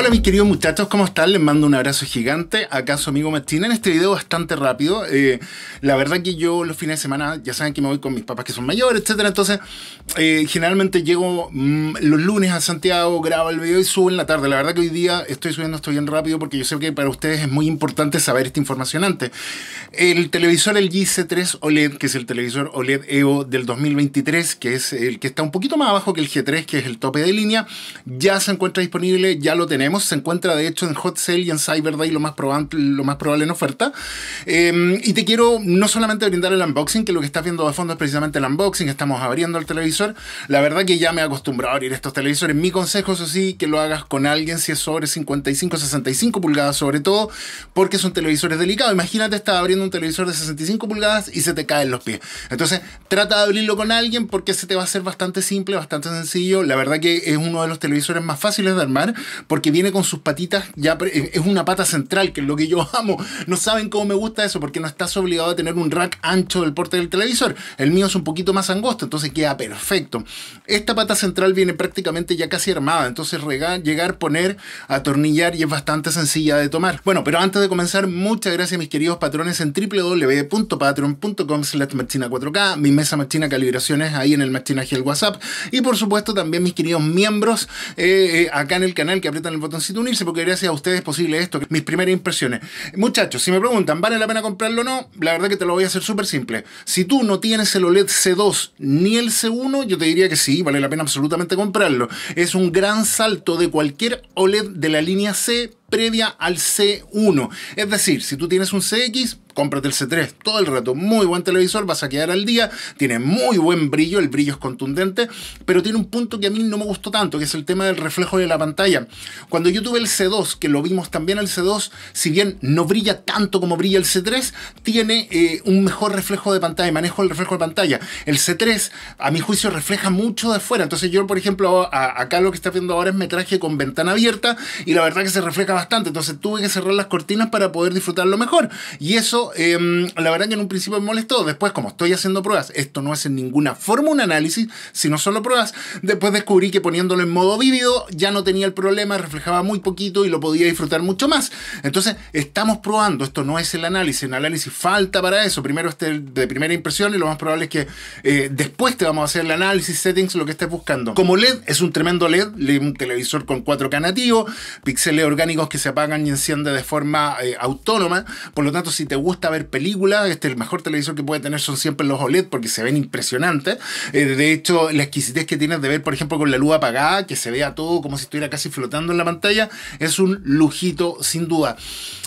Hola mis queridos muchachos, ¿cómo están? Les mando un abrazo gigante. Acá su amigo Martín en este video bastante rápido. Eh, la verdad que yo los fines de semana, ya saben que me voy con mis papás que son mayores, etc. Entonces, eh, generalmente llego mm, los lunes a Santiago, grabo el video y subo en la tarde. La verdad que hoy día estoy subiendo esto bien rápido porque yo sé que para ustedes es muy importante saber esta información antes. El televisor, el GC3 OLED, que es el televisor OLED Evo del 2023, que es el que está un poquito más abajo que el G3, que es el tope de línea, ya se encuentra disponible, ya lo tenemos se encuentra de hecho en Hot Sale y en Cyber Day lo más, probable, lo más probable en oferta. Em, y te quiero no solamente brindar el unboxing, que lo que estás viendo de fondo es precisamente el unboxing, estamos abriendo el televisor. La verdad que ya me he acostumbrado a abrir estos televisores. Mi consejo, es así, que lo hagas con alguien si es sobre 55, 65 pulgadas sobre todo, porque son televisores delicados. Imagínate, estar abriendo un televisor de 65 pulgadas y se te caen los pies. Entonces, trata de abrirlo con alguien porque se te va a hacer bastante simple, bastante sencillo. La verdad que es uno de los televisores más fáciles de armar porque viene con sus patitas, ya eh, es una pata central, que es lo que yo amo. No saben cómo me gusta eso, porque no estás obligado a tener un rack ancho del porte del televisor. El mío es un poquito más angosto, entonces queda perfecto. Esta pata central viene prácticamente ya casi armada, entonces llegar, poner, atornillar y es bastante sencilla de tomar. Bueno, pero antes de comenzar, muchas gracias mis queridos patrones en www.patreon.com slash 4K, mi mesa machina calibraciones ahí en el machinaje del WhatsApp y por supuesto también mis queridos miembros eh, eh, acá en el canal que aprietan el botón botoncito unirse porque gracias a ustedes es posible esto. Mis primeras impresiones. Muchachos, si me preguntan, ¿vale la pena comprarlo o no? La verdad que te lo voy a hacer súper simple. Si tú no tienes el OLED C2 ni el C1, yo te diría que sí, vale la pena absolutamente comprarlo. Es un gran salto de cualquier OLED de la línea C previa al C1. Es decir, si tú tienes un CX, cómprate el C3 todo el rato. Muy buen televisor, vas a quedar al día, tiene muy buen brillo, el brillo es contundente, pero tiene un punto que a mí no me gustó tanto, que es el tema del reflejo de la pantalla. Cuando yo tuve el C2, que lo vimos también el C2, si bien no brilla tanto como brilla el C3, tiene eh, un mejor reflejo de pantalla, manejo el reflejo de pantalla. El C3, a mi juicio, refleja mucho de afuera. Entonces yo, por ejemplo, acá lo que está viendo ahora es metraje con ventana abierta y la verdad que se refleja bastante. Entonces tuve que cerrar las cortinas para poder disfrutarlo mejor. Y eso Em, la verdad que en un principio me molestó. Después, como estoy haciendo pruebas, esto no es en ninguna forma un análisis, sino solo pruebas. Después descubrí que poniéndolo en modo vívido ya no tenía el problema, reflejaba muy poquito y lo podía disfrutar mucho más. Entonces, estamos probando. Esto no es el análisis. El análisis falta para eso. Primero este de primera impresión y lo más probable es que eh, después te vamos a hacer el análisis, settings, lo que estés buscando. Como LED, es un tremendo LED, un televisor con 4K nativo, píxeles orgánicos que se apagan y encienden de forma eh, autónoma. Por lo tanto, si te gusta a ver películas, este, el mejor televisor que puede tener son siempre los OLED porque se ven impresionantes. Eh, de hecho, la exquisitez que tienes de ver, por ejemplo, con la luz apagada, que se vea todo como si estuviera casi flotando en la pantalla, es un lujito sin duda.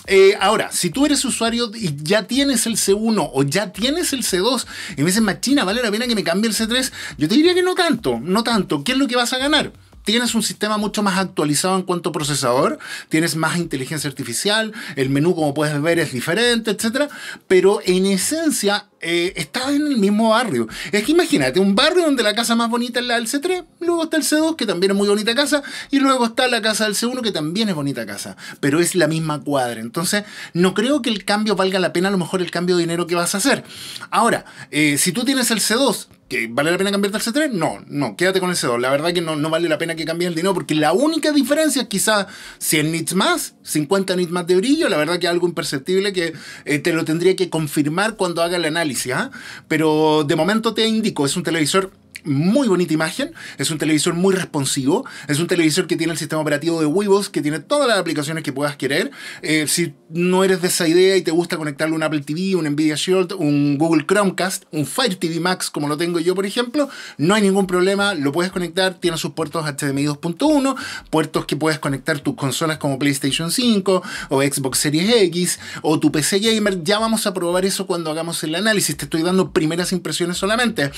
Eh, ahora, si tú eres usuario y ya tienes el C1 o ya tienes el C2 y me dices, machina, ¿vale la pena que me cambie el C3? Yo te diría que no tanto, no tanto. ¿Qué es lo que vas a ganar? tienes un sistema mucho más actualizado en cuanto a procesador, tienes más inteligencia artificial, el menú como puedes ver es diferente, etc. Pero en esencia eh, está estás en el mismo barrio. Es que imagínate, un barrio donde la casa más bonita es la del C3, luego está el C2, que también es muy bonita casa, y luego está la casa del C1, que también es bonita casa, pero es la misma cuadra. Entonces, no creo que el cambio valga la pena, a lo mejor el cambio de dinero que vas a hacer. Ahora, eh, si tú tienes el C2, ¿Vale la pena cambiarte al C3? No, no, quédate con el C2. La verdad que no, vale la pena que cambies el dinero porque la única diferencia es quizás 100 nits más, 50 nits más de brillo. La verdad que es algo imperceptible que eh, te lo tendría que confirmar cuando haga el análisis. ¿ah? Pero de momento te indico, es un televisor muy bonita imagen, es un televisor muy responsivo, es un televisor que tiene el sistema operativo de Weebles, que tiene todas las aplicaciones que puedas querer. Eh, si no eres de esa idea y te gusta conectarle un Apple TV, un Nvidia Shield, un Google Chromecast, un Fire TV Max como lo tengo yo por ejemplo, no hay ningún problema, lo puedes conectar, tiene sus puertos HDMI 2.1, puertos que puedes conectar tus consolas como PlayStation 5 o Xbox Series X o tu PC gamer, ya vamos a probar eso cuando hagamos el análisis, te estoy dando primeras impresiones solamente.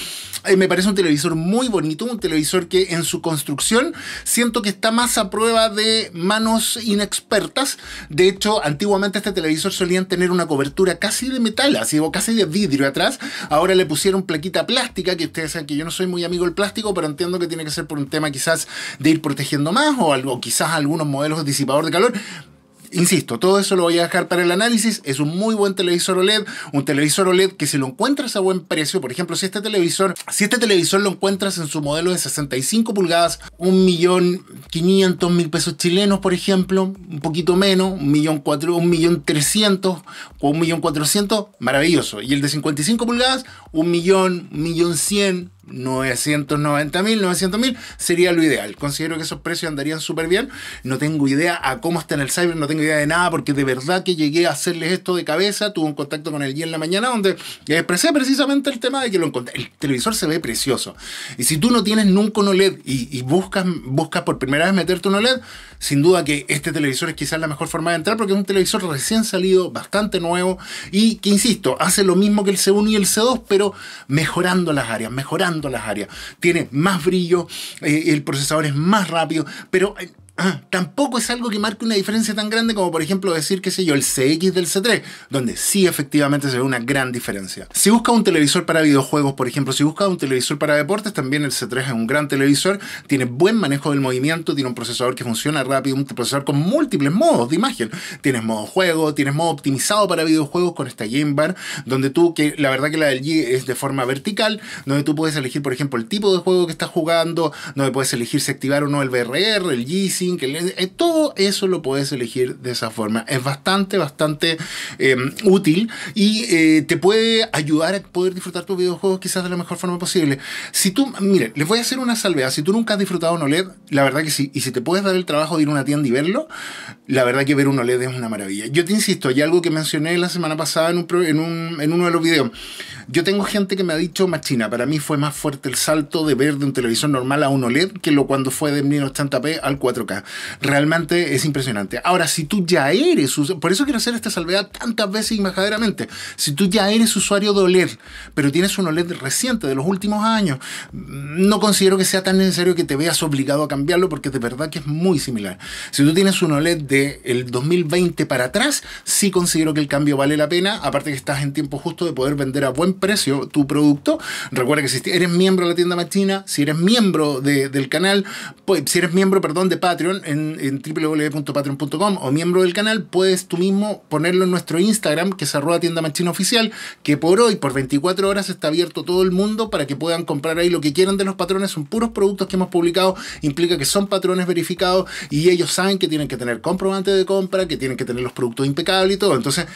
Eh, me parece un televisor televisor muy bonito, un televisor que en su construcción siento que está más a prueba de manos inexpertas. De hecho, antiguamente este televisor solían tener una cobertura casi de metal, así o casi de vidrio atrás. Ahora le pusieron plaquita plástica, que ustedes saben que yo no soy muy amigo del plástico, pero entiendo que tiene que ser por un tema quizás de ir protegiendo más o algo, quizás algunos modelos de disipador de calor Insisto, todo eso lo voy a dejar para el análisis. Es un muy buen televisor OLED, un televisor OLED que si lo encuentras a buen precio, por ejemplo, si este televisor, si este televisor lo encuentras en su modelo de 65 pulgadas, 1.500.000 pesos chilenos, por ejemplo, un poquito menos, 1.300.000 o 1.400.000, maravilloso. Y el de 55 pulgadas, 1.100.000, 990 mil, 900 mil sería lo ideal. Considero que esos precios andarían súper bien. No tengo idea a cómo está en el cyber, no tengo idea de nada, porque de verdad que llegué a hacerles esto de cabeza. Tuve un contacto con el día en la mañana donde expresé precisamente el tema de que lo encontré. El televisor se ve precioso. Y si tú no tienes nunca un OLED y, buscas, buscas por primera vez meterte un OLED, sin duda que este televisor es quizás la mejor forma de entrar porque es un televisor recién salido, bastante nuevo y que, insisto, hace lo mismo que el C1 y el C2, pero mejorando las áreas, mejorando las áreas. Tiene más brillo, eh, el procesador es más rápido, pero eh, Ah, tampoco es algo que marque una diferencia tan grande como por ejemplo decir, qué sé yo, el CX del C3, donde sí efectivamente se ve una gran diferencia. Si busca un televisor para videojuegos, por ejemplo, si busca un televisor para deportes, también el C3 es un gran televisor, tiene buen manejo del movimiento, tiene un procesador que funciona rápido, un procesador con múltiples modos de imagen. Tienes modo juego, tienes modo optimizado para videojuegos con esta Game Bar, donde tú, que la verdad que la del G es de forma vertical, donde tú puedes elegir por ejemplo el tipo de juego que estás jugando, donde puedes elegir si activar o no el VRR, el GC, que eh, todo eso lo puedes elegir de esa forma. Es bastante, bastante em, útil y eh, te puede ayudar a poder disfrutar tus videojuegos quizás de la mejor forma posible. Si tú, mire, les voy a hacer una salvedad. Si tú nunca has disfrutado un OLED, la verdad que sí. Y si te puedes dar el trabajo de ir a una tienda y verlo, la verdad que ver un OLED es una maravilla. Yo te insisto, hay algo que mencioné la semana pasada en, un, en, en uno de los videos. Yo tengo gente que me ha dicho, machina, para mí fue más fuerte el salto de ver de un televisor normal a un OLED que lo cuando fue de 1080p al 4K. Realmente es impresionante. Ahora, si tú ya eres, por eso quiero hacer esta salvedad tantas veces y majaderamente, si tú ya eres usuario de OLED, pero tienes un OLED reciente de los últimos años, mm, no considero que sea tan necesario que te veas obligado a cambiarlo porque de verdad que es muy similar. Si tú tienes un OLED del el 2020 para atrás, sí considero que el cambio vale la pena, aparte que estás en tiempo justo de poder vender a buen precio tu producto. Recuerda que si eres miembro de la tienda machina, si eres miembro del canal, pues si eres miembro, perdón, de Patreon en, www.patreon.com o miembro del canal, puedes tú mismo ponerlo en nuestro Instagram, que es arroba tienda machina oficial, que por hoy, por 24 horas, está abierto todo el mundo para que puedan comprar ahí lo que quieran de los patrones. Son puros productos que hemos publicado, implica que son patrones verificados y ellos saben que tienen que tener comprobante de compra, que tienen que tener los productos impecables y todo. Entonces,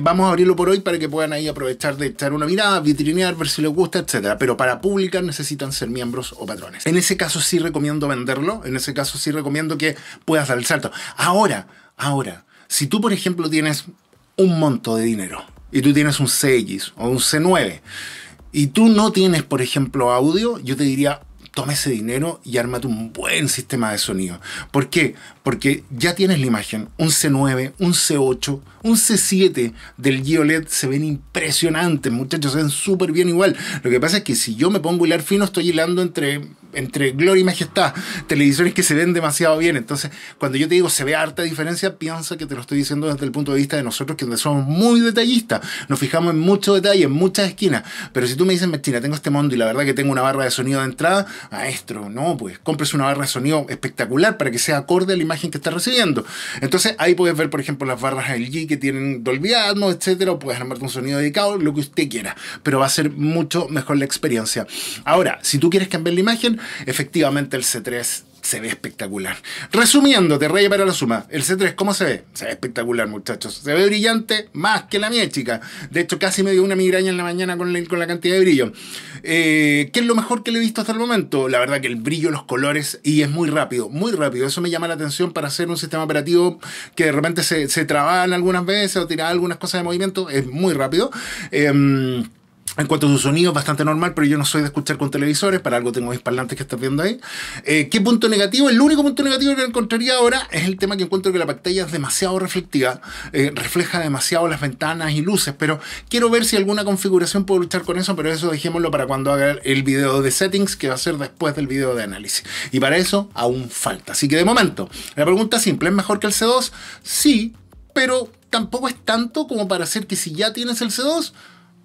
vamos a abrirlo por hoy para que puedan ahí aprovechar de echar una mirada, vitrinear, ver si le gusta, etc. Pero para publicar necesitan ser miembros o patrones. En ese caso sí recomiendo venderlo, en ese caso sí recomiendo que puedas dar el salto. Ahora, ahora, si tú por ejemplo tienes un monto de dinero y tú tienes un CX o un C9 y tú no tienes por ejemplo audio, yo te diría, toma ese dinero y ármate un buen sistema de sonido. ¿Por qué? Porque ya tienes la imagen. Un C9, un C8, un C7 del Giolet se ven impresionantes, muchachos, se ven súper bien igual. Lo que pasa es que si yo me pongo a hilar fino, estoy hilando entre entre gloria y majestad, televisores que se ven demasiado bien. Entonces, cuando yo te digo se ve harta diferencia, piensa que te lo estoy diciendo desde el punto de vista de nosotros, que donde somos muy detallistas, nos fijamos en mucho detalle, en muchas esquinas. Pero si tú me dices, mestina, tengo este mundo y la verdad que tengo una barra de sonido de entrada, maestro, no, pues compres una barra de sonido espectacular para que sea acorde a la imagen que estás recibiendo. Entonces, ahí puedes ver, por ejemplo, las barras LG que tienen Dolby Atmos, etcétera, o puedes armarte un sonido dedicado, lo que usted quiera, pero va a ser mucho mejor la experiencia. Ahora, si tú quieres cambiar la imagen, efectivamente el C3 se ve espectacular. Resumiendo, te rey para la suma. El C3, ¿cómo se ve? Se ve espectacular, muchachos. Se ve brillante más que la mía, chica. De hecho, casi me dio una migraña en la mañana con la, con la cantidad de brillo. Eh, ¿Qué es lo mejor que le he visto hasta el momento? La verdad que el brillo, los colores, y es muy rápido, muy rápido. Eso me llama la atención para hacer un sistema operativo que de repente se, se traban algunas veces o tirar algunas cosas de movimiento. Es muy rápido. Em, en cuanto a su sonido, bastante normal, pero yo no soy de escuchar con televisores, para algo tengo mis parlantes que estás viendo ahí. Eh, ¿Qué punto negativo? El único punto negativo que encontraría ahora es el tema que encuentro que la pantalla es demasiado reflectiva, eh, refleja demasiado las ventanas y luces, pero quiero ver si alguna configuración puedo luchar con eso, pero eso dejémoslo para cuando haga el video de settings, que va a ser después del video de análisis. Y para eso aún falta. Así que de momento, la pregunta simple, ¿es mejor que el C2? Sí, pero tampoco es tanto como para hacer que si ya tienes el C2,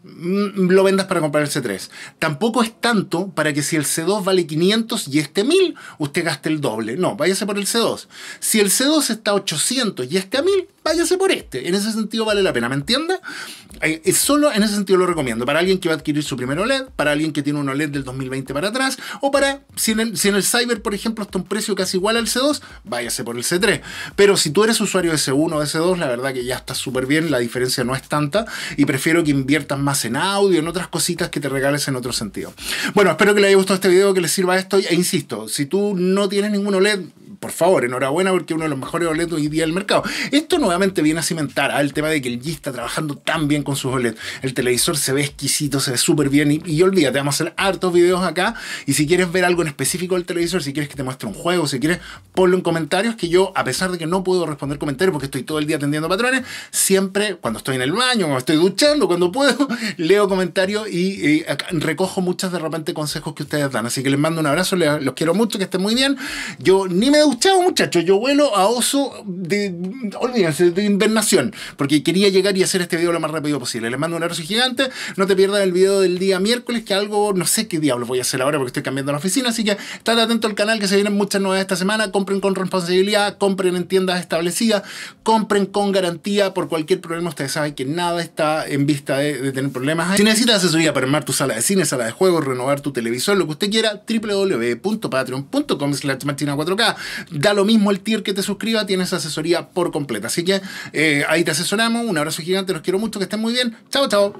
Mm, lo vendas para comprar el C3. Tampoco es tanto para que si el C2 vale 500 y este 1000, usted gaste el doble. No, váyase por el C2. Si el C2 está a 800 y este a 1000, váyase por este. En ese sentido vale la pena, ¿me entiendes? Eh, solo en ese sentido lo recomiendo. Para alguien que va a adquirir su primer OLED, para alguien que tiene un OLED del 2020 para atrás, o para, si en el, Cyber, por ejemplo, está un precio casi igual al C2, váyase por el C3. Pero si tú eres usuario de C1 o de C2, la verdad que ya está súper bien, la diferencia no es tanta, y prefiero que inviertas más en audio, en otras cositas que te regales en otro sentido. Bueno, espero que les haya gustado este video, que les sirva esto, e insisto, si tú no tienes ningún OLED, por favor, enhorabuena porque uno de los mejores boletos hoy día del mercado. Esto nuevamente viene a cimentar al tema de que el G está trabajando tan bien con sus OLED. El televisor se ve exquisito, se ve súper bien y, y te vamos a hacer hartos videos acá y si quieres ver algo en específico del televisor, si quieres que te muestre un juego, si quieres, ponlo en comentarios que yo, a pesar de que no puedo responder comentarios porque estoy todo el día atendiendo patrones, siempre cuando estoy en el baño, cuando estoy duchando, cuando puedo, leo comentarios y, recojo muchas de repente consejos que ustedes dan. Así que les mando un abrazo, los quiero mucho, que estén muy bien. Yo ni me chau, muchachos, yo vuelo a oso de, olvídense, de invernación, porque quería llegar y hacer este video lo más rápido posible. Les mando un abrazo gigante, no te pierdas el video del día miércoles, que algo, no sé qué diablos voy a hacer ahora porque estoy cambiando la oficina, así que estad atento al canal que se vienen muchas nuevas esta semana, compren con responsabilidad, compren en tiendas establecidas, compren con garantía por cualquier problema, ustedes saben que nada está en vista de, tener problemas. Si necesitas asesoría para armar tu sala de cine, sala de juegos, renovar tu televisor, lo que usted quiera, www.patreon.com slash 4 k Da lo mismo el tier que te suscriba, tienes asesoría por completa. Así que eh, ahí te asesoramos. Un abrazo gigante, los quiero mucho, que estén muy bien. Chao, chao.